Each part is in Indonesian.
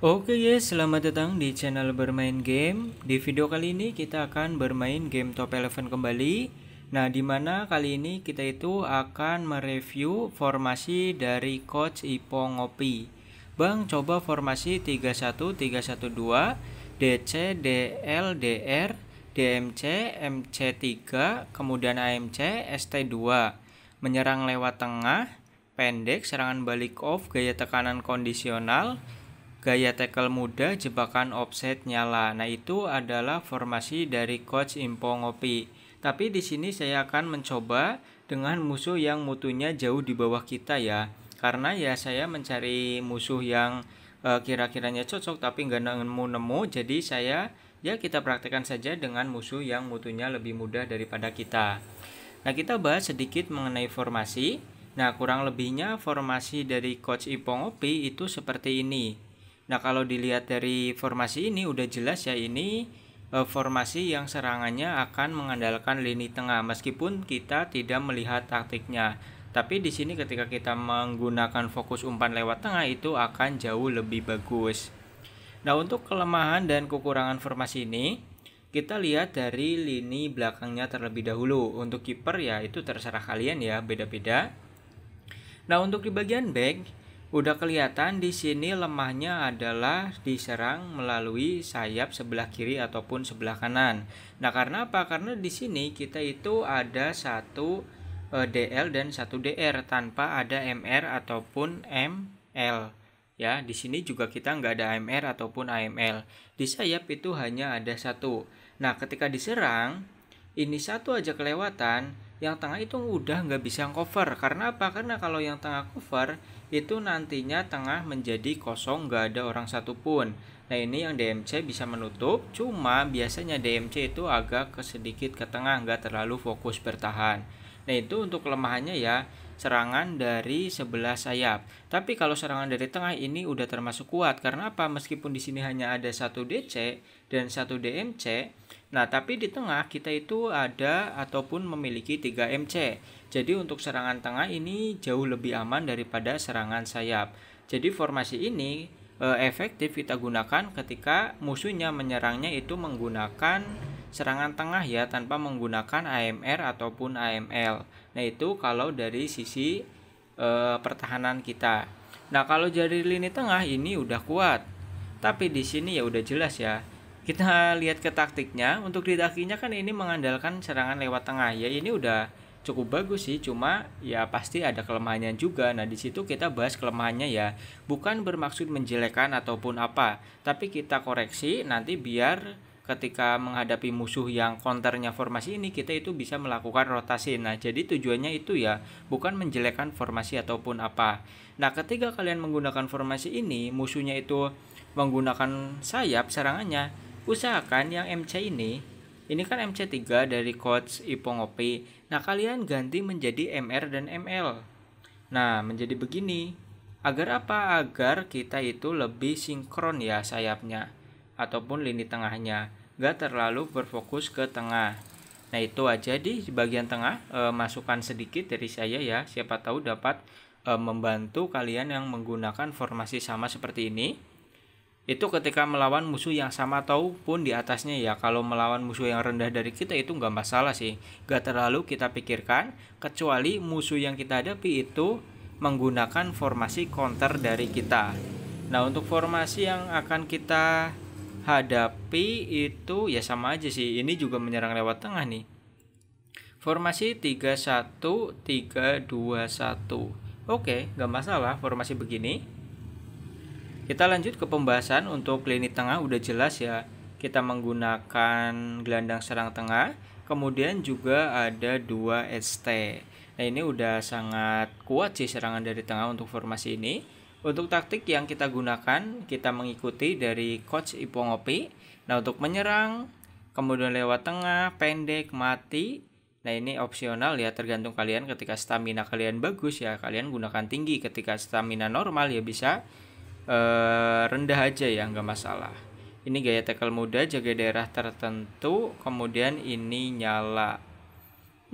Oke guys, selamat datang di channel bermain game. Di video kali ini kita akan bermain game Top Eleven kembali. Nah, di mana kali ini kita itu akan mereview formasi dari Coach Ipong Ngopi. Bang, coba formasi 31312, DC, DL, DR, DMC, MC3, kemudian AMC, ST2. Menyerang lewat tengah, pendek, serangan balik off, gaya tekanan kondisional, gaya tackle muda jebakan offset nyala. Nah, itu adalah formasi dari coach Impo Ngopi. Tapi di sini saya akan mencoba dengan musuh yang mutunya jauh di bawah kita ya. Karena ya saya mencari musuh yang uh, kira-kiranya cocok tapi nggak nemu-nemu. Jadi saya ya kita praktekkan saja dengan musuh yang mutunya lebih mudah daripada kita. Nah, kita bahas sedikit mengenai formasi. Nah, kurang lebihnya formasi dari coach Ipong Opi itu seperti ini. Nah, kalau dilihat dari formasi ini udah jelas ya ini e, formasi yang serangannya akan mengandalkan lini tengah meskipun kita tidak melihat taktiknya. Tapi di sini ketika kita menggunakan fokus umpan lewat tengah itu akan jauh lebih bagus. Nah, untuk kelemahan dan kekurangan formasi ini kita lihat dari lini belakangnya terlebih dahulu. Untuk kiper ya itu terserah kalian ya, beda-beda. Nah, untuk di bagian back Udah kelihatan di sini lemahnya adalah diserang melalui sayap sebelah kiri ataupun sebelah kanan. Nah, karena apa? Karena di sini kita itu ada satu eh, DL dan satu DR tanpa ada MR ataupun ML. Ya, di sini juga kita nggak ada MR ataupun AML. Di sayap itu hanya ada satu. Nah, ketika diserang, ini satu aja kelewatan, yang tengah itu udah nggak bisa cover karena apa karena kalau yang tengah cover itu nantinya tengah menjadi kosong nggak ada orang satupun nah ini yang DMC bisa menutup cuma biasanya DMC itu agak ke sedikit ke tengah nggak terlalu fokus bertahan nah itu untuk kelemahannya ya serangan dari sebelah sayap. Tapi kalau serangan dari tengah ini udah termasuk kuat karena apa? Meskipun di sini hanya ada satu DC dan satu DMC, Nah, tapi di tengah kita itu ada ataupun memiliki 3 MC. Jadi untuk serangan tengah ini jauh lebih aman daripada serangan sayap. Jadi formasi ini e, efektif kita gunakan ketika musuhnya menyerangnya itu menggunakan serangan tengah ya tanpa menggunakan AMR ataupun AML. Nah, itu kalau dari sisi e, pertahanan kita. Nah, kalau jari lini tengah ini udah kuat. Tapi di sini ya udah jelas ya kita lihat ke taktiknya untuk di kakinya kan ini mengandalkan serangan lewat tengah ya ini udah cukup bagus sih cuma ya pasti ada kelemahannya juga nah di situ kita bahas kelemahannya ya bukan bermaksud menjelekan ataupun apa tapi kita koreksi nanti biar ketika menghadapi musuh yang konternya formasi ini kita itu bisa melakukan rotasi nah jadi tujuannya itu ya bukan menjelekan formasi ataupun apa nah ketika kalian menggunakan formasi ini musuhnya itu menggunakan sayap serangannya usahakan yang MC ini ini kan MC3 dari coach Ipong OP Nah, kalian ganti menjadi MR dan ML. Nah, menjadi begini. Agar apa? Agar kita itu lebih sinkron ya sayapnya ataupun lini tengahnya. Gak terlalu berfokus ke tengah. Nah, itu aja di bagian tengah e, masukan sedikit dari saya ya. Siapa tahu dapat e, membantu kalian yang menggunakan formasi sama seperti ini itu ketika melawan musuh yang sama tahu pun di atasnya ya kalau melawan musuh yang rendah dari kita itu nggak masalah sih nggak terlalu kita pikirkan kecuali musuh yang kita hadapi itu menggunakan formasi counter dari kita nah untuk formasi yang akan kita hadapi itu ya sama aja sih ini juga menyerang lewat tengah nih formasi 3-1 3-2-1 oke nggak masalah formasi begini kita lanjut ke pembahasan untuk lini tengah udah jelas ya. Kita menggunakan gelandang serang tengah, kemudian juga ada dua ST. Nah, ini udah sangat kuat sih serangan dari tengah untuk formasi ini. Untuk taktik yang kita gunakan, kita mengikuti dari coach Ipongopi. Nah, untuk menyerang, kemudian lewat tengah, pendek, mati. Nah, ini opsional ya, tergantung kalian ketika stamina kalian bagus ya, kalian gunakan tinggi. Ketika stamina normal ya bisa Eh, rendah aja ya nggak masalah ini gaya tackle muda jaga daerah tertentu kemudian ini nyala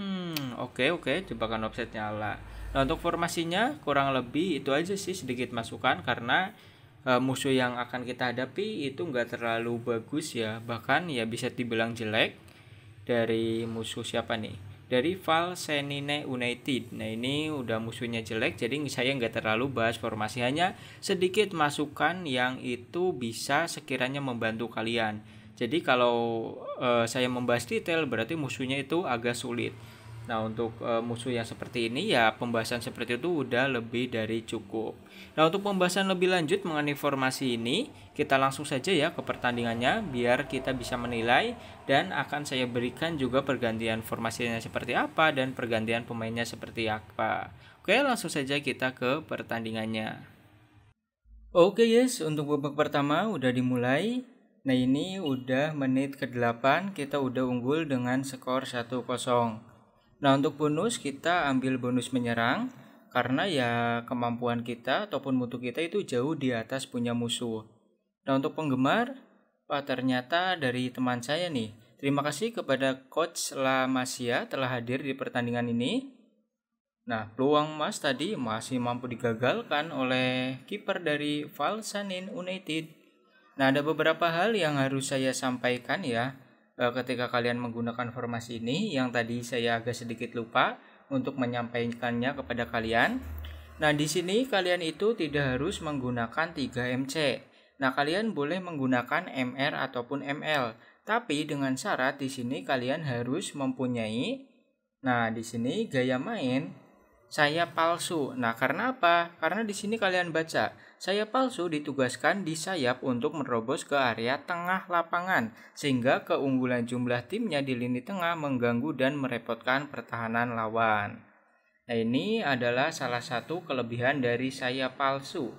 hmm oke okay, oke okay, jebakan offset nyala nah untuk formasinya kurang lebih itu aja sih sedikit masukan karena uh, musuh yang akan kita hadapi itu nggak terlalu bagus ya bahkan ya bisa dibilang jelek dari musuh siapa nih dari Valsenine United. Nah ini udah musuhnya jelek jadi saya nggak terlalu bahas formasi hanya sedikit masukan yang itu bisa sekiranya membantu kalian. Jadi kalau uh, saya membahas detail berarti musuhnya itu agak sulit. Nah, untuk e, musuh yang seperti ini ya pembahasan seperti itu udah lebih dari cukup. Nah, untuk pembahasan lebih lanjut mengenai formasi ini, kita langsung saja ya ke pertandingannya biar kita bisa menilai dan akan saya berikan juga pergantian formasinya seperti apa dan pergantian pemainnya seperti apa. Oke, langsung saja kita ke pertandingannya. Oke guys untuk babak pertama udah dimulai. Nah ini udah menit ke-8 kita udah unggul dengan skor Nah, untuk bonus kita ambil bonus menyerang karena ya kemampuan kita ataupun mutu kita itu jauh di atas punya musuh. Nah, untuk penggemar, wah ternyata dari teman saya nih. Terima kasih kepada Coach Masia telah hadir di pertandingan ini. Nah, peluang emas tadi masih mampu digagalkan oleh kiper dari Valsanin United. Nah, ada beberapa hal yang harus saya sampaikan ya. Eh, ketika kalian menggunakan formasi ini yang tadi saya agak sedikit lupa untuk menyampaikannya kepada kalian. Nah, di sini kalian itu tidak harus menggunakan 3MC. Nah, kalian boleh menggunakan MR ataupun ML, tapi dengan syarat di sini kalian harus mempunyai nah, di sini gaya main saya palsu. Nah, karena apa? Karena di sini kalian baca, saya palsu ditugaskan di sayap untuk menerobos ke area tengah lapangan, sehingga keunggulan jumlah timnya di lini tengah mengganggu dan merepotkan pertahanan lawan. Nah, ini adalah salah satu kelebihan dari saya palsu.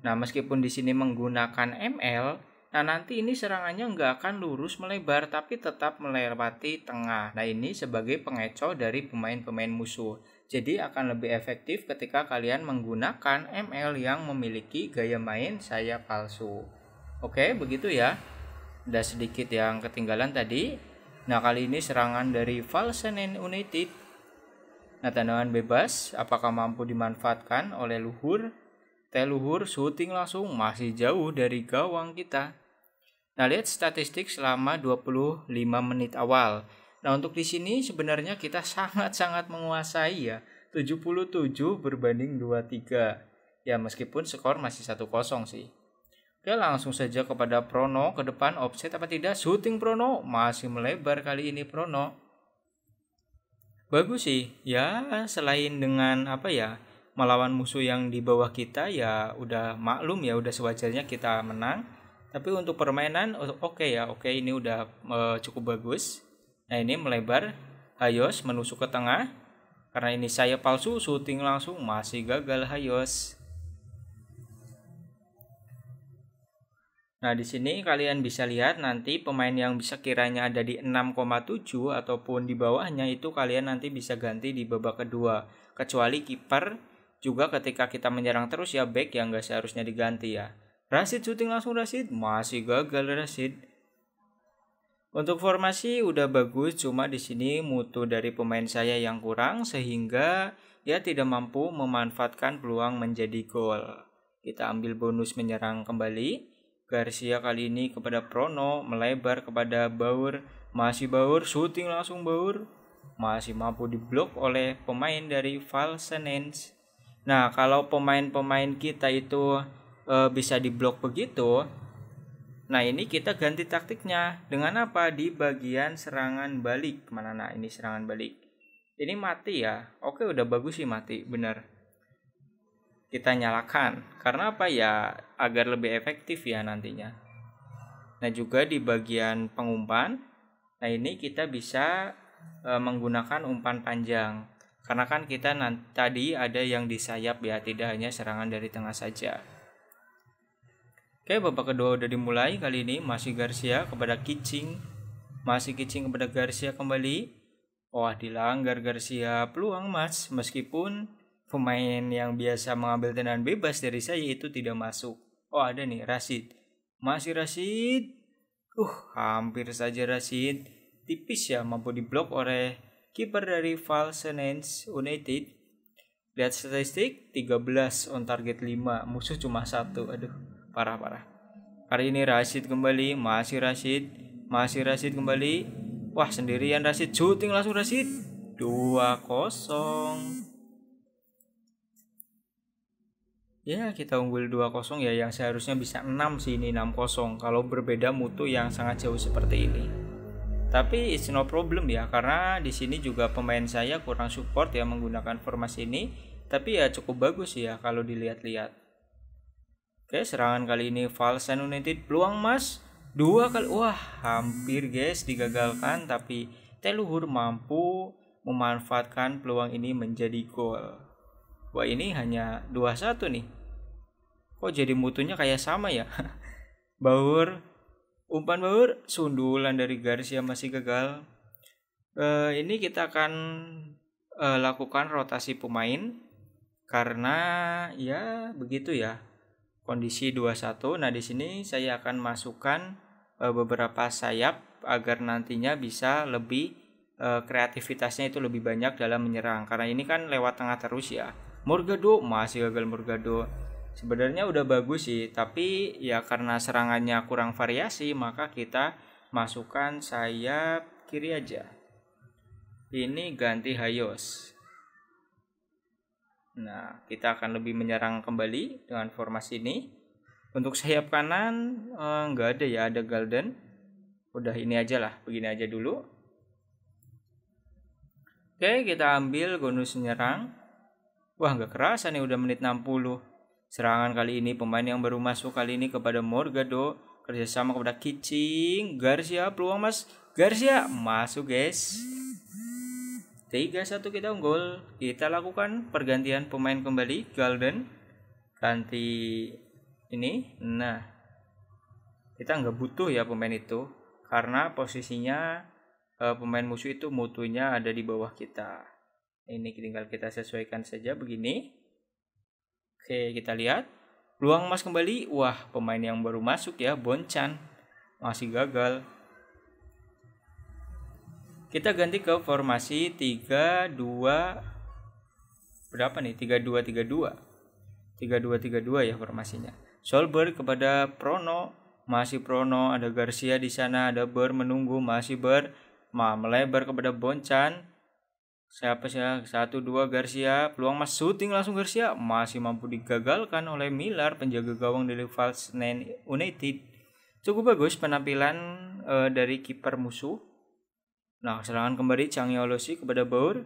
Nah, meskipun di sini menggunakan ML, nah nanti ini serangannya nggak akan lurus melebar, tapi tetap melewati tengah. Nah, ini sebagai pengecoh dari pemain-pemain musuh. Jadi akan lebih efektif ketika kalian menggunakan ML yang memiliki gaya main saya palsu. Oke, begitu ya. Ada sedikit yang ketinggalan tadi. Nah, kali ini serangan dari Valsenen United. Nah, tendangan bebas apakah mampu dimanfaatkan oleh Luhur? Teluhur syuting langsung masih jauh dari gawang kita. Nah, lihat statistik selama 25 menit awal. Nah, untuk di sini sebenarnya kita sangat-sangat menguasai ya. 77 berbanding 23. Ya, meskipun skor masih 1-0 sih. Oke, langsung saja kepada Prono ke depan offset apa tidak? Shooting Prono masih melebar kali ini Prono. Bagus sih. Ya, selain dengan apa ya? melawan musuh yang di bawah kita ya udah maklum ya udah sewajarnya kita menang. Tapi untuk permainan oke okay ya, oke okay, ini udah uh, cukup bagus Nah ini melebar, hayos menusuk ke tengah. Karena ini saya palsu, syuting langsung masih gagal hayos. Nah di sini kalian bisa lihat nanti pemain yang bisa kiranya ada di 6,7 ataupun di bawahnya itu kalian nanti bisa ganti di babak kedua. Kecuali kiper juga ketika kita menyerang terus ya back yang gak seharusnya diganti ya. Rashid syuting langsung Rashid masih gagal Rashid. Untuk formasi udah bagus, cuma di sini mutu dari pemain saya yang kurang sehingga dia tidak mampu memanfaatkan peluang menjadi gol. Kita ambil bonus menyerang kembali. Garcia kali ini kepada Prono, melebar kepada Baur, masih Baur, shooting langsung Baur. Masih mampu diblok oleh pemain dari Valsenens. Nah, kalau pemain-pemain kita itu e, bisa diblok begitu, Nah ini kita ganti taktiknya dengan apa di bagian serangan balik kemana nah ini serangan balik ini mati ya oke udah bagus sih mati bener kita nyalakan karena apa ya agar lebih efektif ya nantinya nah juga di bagian pengumpan nah ini kita bisa e, menggunakan umpan panjang karena kan kita nanti, tadi ada yang di sayap ya tidak hanya serangan dari tengah saja Oke, babak kedua udah dimulai kali ini masih Garcia kepada Kicing. Masih Kicing kepada Garcia kembali. Wah, dilanggar Garcia peluang Mas meskipun pemain yang biasa mengambil tendangan bebas dari saya itu tidak masuk. Oh, ada nih Rashid. Masih Rashid. Uh, hampir saja Rashid tipis ya mampu diblok oleh kiper dari Valsenens United. Lihat statistik 13 on target 5, musuh cuma satu. Aduh parah-parah. Hari ini Rashid kembali, masih Rashid, masih Rashid kembali. Wah, sendirian Rashid, shooting langsung Rashid. 2 kosong. Ya, kita unggul 2 kosong ya yang seharusnya bisa 6 sih ini 6 kosong. kalau berbeda mutu yang sangat jauh seperti ini. Tapi it's no problem ya karena di sini juga pemain saya kurang support ya menggunakan formasi ini, tapi ya cukup bagus ya kalau dilihat-lihat. Oke, serangan kali ini Falsen United peluang mas dua kali. Wah, hampir guys digagalkan tapi Teluhur mampu memanfaatkan peluang ini menjadi gol. Wah, ini hanya 2-1 nih. Kok jadi mutunya kayak sama ya? Baur umpan Baur sundulan dari Garcia masih gagal. Uh, ini kita akan uh, lakukan rotasi pemain karena ya begitu ya kondisi 21. Nah, di sini saya akan masukkan eh, beberapa sayap agar nantinya bisa lebih eh, kreativitasnya itu lebih banyak dalam menyerang. Karena ini kan lewat tengah terus ya. Morgado masih gagal Morgado. Sebenarnya udah bagus sih, tapi ya karena serangannya kurang variasi, maka kita masukkan sayap kiri aja. Ini ganti Hayos. Nah, kita akan lebih menyerang kembali dengan formasi ini. Untuk sayap kanan eh, nggak eh, ada ya, ada Golden. Udah ini aja lah, begini aja dulu. Oke, kita ambil bonus menyerang. Wah, nggak kerasa nih udah menit 60. Serangan kali ini pemain yang baru masuk kali ini kepada Morgado kerjasama kepada Kicing Garcia peluang Mas Garcia masuk guys 3 satu kita unggul. Kita lakukan pergantian pemain kembali Golden ganti ini. Nah, kita nggak butuh ya pemain itu karena posisinya eh, pemain musuh itu mutunya ada di bawah kita. Ini tinggal kita sesuaikan saja begini. Oke, kita lihat. Peluang emas kembali. Wah, pemain yang baru masuk ya, Bonchan. Masih gagal. Kita ganti ke formasi 3 2 berapa nih? 3 2 3 2. 3 2 3 2 ya formasinya. Solberg kepada Prono, masih Prono, ada Garcia di sana, ada Ber menunggu, masih Ber, Ma melebar kepada Boncan. Siapa sih? Satu dua Garcia, peluang mas syuting langsung Garcia, masih mampu digagalkan oleh Miller penjaga gawang dari Falcon United. Cukup bagus penampilan e, dari kiper musuh Nah, serangan kembali Chang Yolosi kepada Baur.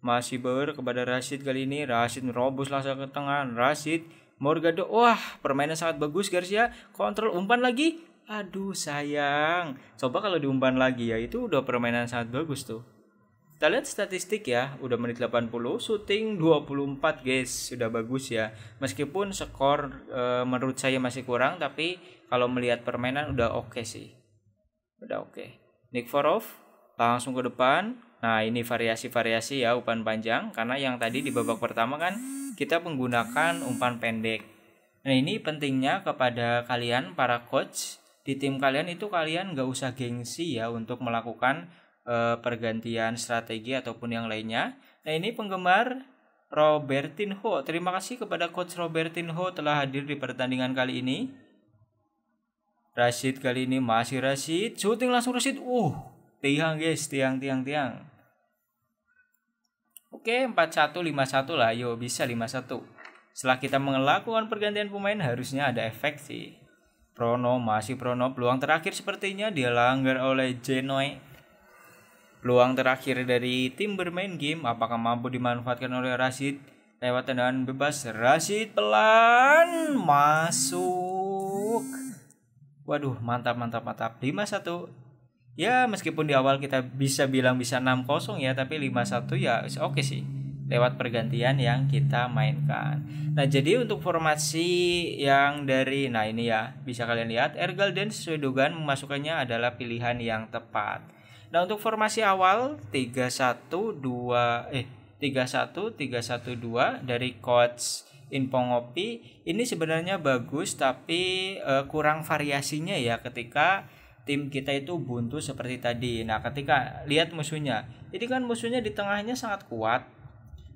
Masih Baur kepada Rashid kali ini. Rashid merobos langsung ke tengah. Rashid Morgado. Wah, permainan sangat bagus Garcia. Kontrol umpan lagi. Aduh, sayang. Coba kalau diumpan lagi ya, itu udah permainan sangat bagus tuh. Kita lihat statistik ya, udah menit 80, shooting 24 guys, sudah bagus ya. Meskipun skor e, menurut saya masih kurang, tapi kalau melihat permainan udah oke okay sih. Udah oke. Okay. Nikiforov langsung ke depan. Nah, ini variasi-variasi ya umpan panjang karena yang tadi di babak pertama kan kita menggunakan umpan pendek. Nah, ini pentingnya kepada kalian para coach di tim kalian itu kalian nggak usah gengsi ya untuk melakukan e, pergantian strategi ataupun yang lainnya. Nah, ini penggemar Robertinho. Terima kasih kepada coach Robertinho telah hadir di pertandingan kali ini. Rashid kali ini masih Rashid, Shooting langsung Rashid. Uh, tiang guys tiang tiang tiang Oke, empat satu, lima satu lah. Yo, bisa lima satu. Setelah kita melakukan pergantian pemain harusnya ada efek sih. Prono masih Prono. Peluang terakhir sepertinya dia langgar oleh Genoa. Peluang terakhir dari tim bermain game apakah mampu dimanfaatkan oleh Rashid lewat tendangan bebas Rashid pelan masuk. Waduh, mantap mantap mantap. 51 ya meskipun di awal kita bisa bilang bisa 6-0 ya tapi 5-1 ya oke okay sih lewat pergantian yang kita mainkan. Nah, jadi untuk formasi yang dari nah ini ya, bisa kalian lihat Ergal dan Swedogan memasukkannya adalah pilihan yang tepat. Nah, untuk formasi awal 3-1-2 eh 3-1-3-1-2 dari coach Inpongopi ini sebenarnya bagus tapi eh, kurang variasinya ya ketika tim kita itu buntu seperti tadi. Nah, ketika lihat musuhnya, ini kan musuhnya di tengahnya sangat kuat.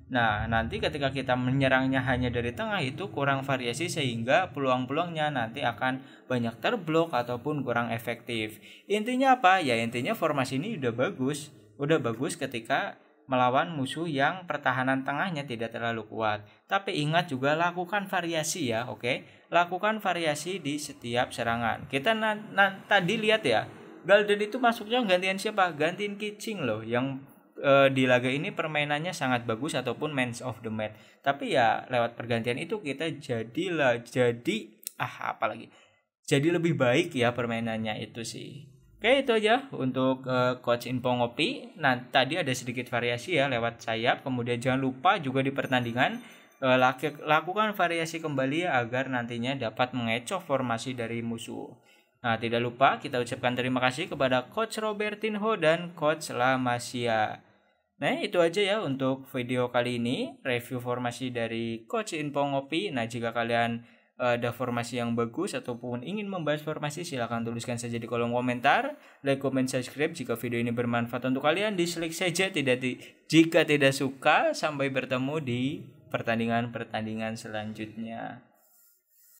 Nah, nanti ketika kita menyerangnya hanya dari tengah itu kurang variasi sehingga peluang-peluangnya nanti akan banyak terblok ataupun kurang efektif. Intinya apa? Ya intinya formasi ini udah bagus. Udah bagus ketika melawan musuh yang pertahanan tengahnya tidak terlalu kuat. Tapi ingat juga lakukan variasi ya, oke? Okay? Lakukan variasi di setiap serangan. Kita na tadi lihat ya, Galden itu masuknya gantian siapa? Gantiin Kicing loh yang e, di laga ini permainannya sangat bagus ataupun man of the match. Tapi ya lewat pergantian itu kita jadilah jadi ah apalagi. Jadi lebih baik ya permainannya itu sih. Oke itu aja untuk uh, coach info ngopi. Nah tadi ada sedikit variasi ya lewat sayap. Kemudian jangan lupa juga di pertandingan uh, eh, lak lakukan variasi kembali ya, agar nantinya dapat mengecoh formasi dari musuh. Nah tidak lupa kita ucapkan terima kasih kepada coach Robertinho dan coach Lamasia. Nah itu aja ya untuk video kali ini review formasi dari coach info ngopi. Nah jika kalian Eh, ada formasi yang bagus ataupun ingin membahas formasi silahkan tuliskan saja di kolom komentar like comment subscribe jika video ini bermanfaat untuk kalian dislike saja tidak di, jika tidak suka sampai bertemu di pertandingan pertandingan selanjutnya